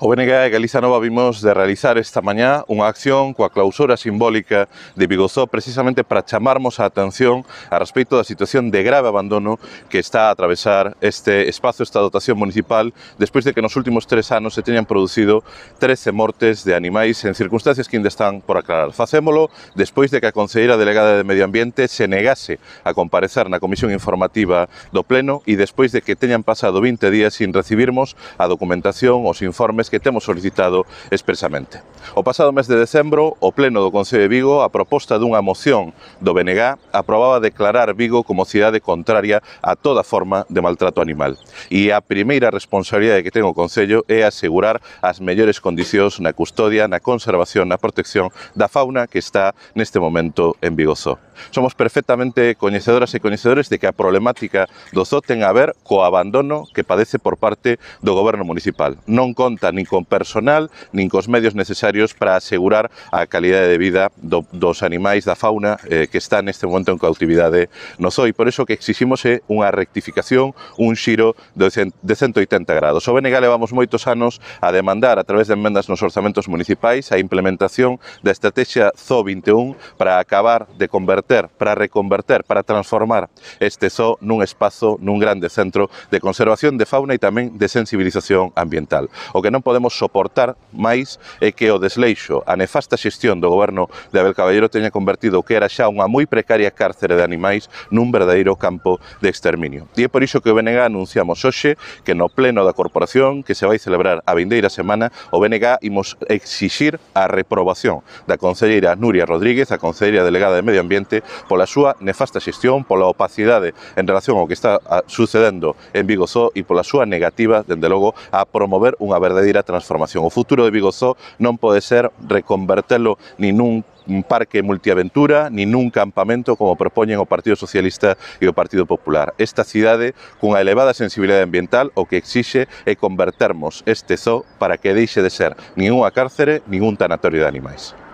O BNG e Galiza Nova vimos de realizar esta mañá unha acción coa clausura simbólica de Bigozó precisamente para chamarmos a atención a respecto da situación de grave abandono que está a atravesar este espazo, esta dotación municipal, despois de que nos últimos tres anos se teñan producido 13 mortes de animais en circunstancias que ainda están por aclarar. Facémolo despois de que a Conselleira Delegada de Medio Ambiente se negase a comparecer na Comisión Informativa do Pleno e despois de que teñan pasado 20 días sin recibirmos a documentación, os informes medidas que temos solicitado expresamente. O pasado mes de decembro, o Pleno do Concello de Vigo, a proposta dunha moción do BNG, aprobaba declarar Vigo como cidade contraria a toda forma de maltrato animal. E a primeira responsabilidade que ten o Concello é asegurar as mellores condicións na custodia, na conservación, na protección da fauna que está neste momento en Vigo Zoo. Somos perfectamente coñecedoras e coñecedores de que a problemática do zoo ten a ver co abandono que padece por parte do goberno municipal. Non conta nin con personal, nin cos medios necesarios para asegurar a calidade de vida do, dos animais da fauna eh, que está neste momento en cautividade no zoo. E por iso que exiximos é unha rectificación, un xiro de, de 180 grados. O BNG levamos moitos anos a demandar a través de enmendas nos orzamentos municipais a implementación da estrategia Zoo 21 para acabar de converter, para reconverter, para transformar este zoo nun espazo, nun grande centro de conservación de fauna e tamén de sensibilización ambiental. O que non podemos soportar máis é que o desleixo, a nefasta xestión do goberno de Abel Caballero teña convertido o que era xa unha moi precaria cárcere de animais nun verdadeiro campo de exterminio. E é por iso que o BNG anunciamos hoxe que no pleno da corporación que se vai celebrar a vindeira semana o BNG imos exixir a reprobación da concelleira Nuria Rodríguez, a concelleira delegada de Medio Ambiente, pola súa nefasta xestión, pola opacidade en relación ao que está ah, sucedendo en Vigo e pola súa negativa, dende logo, a promover unha verdadeira verdadeira transformación. O futuro de Vigosó non pode ser reconvertelo nin nun un parque multiaventura, nin nun campamento como propoñen o Partido Socialista e o Partido Popular. Esta cidade, cunha elevada sensibilidade ambiental, o que exixe é convertermos este zoo para que deixe de ser nin unha cárcere, nin un tanatorio de animais.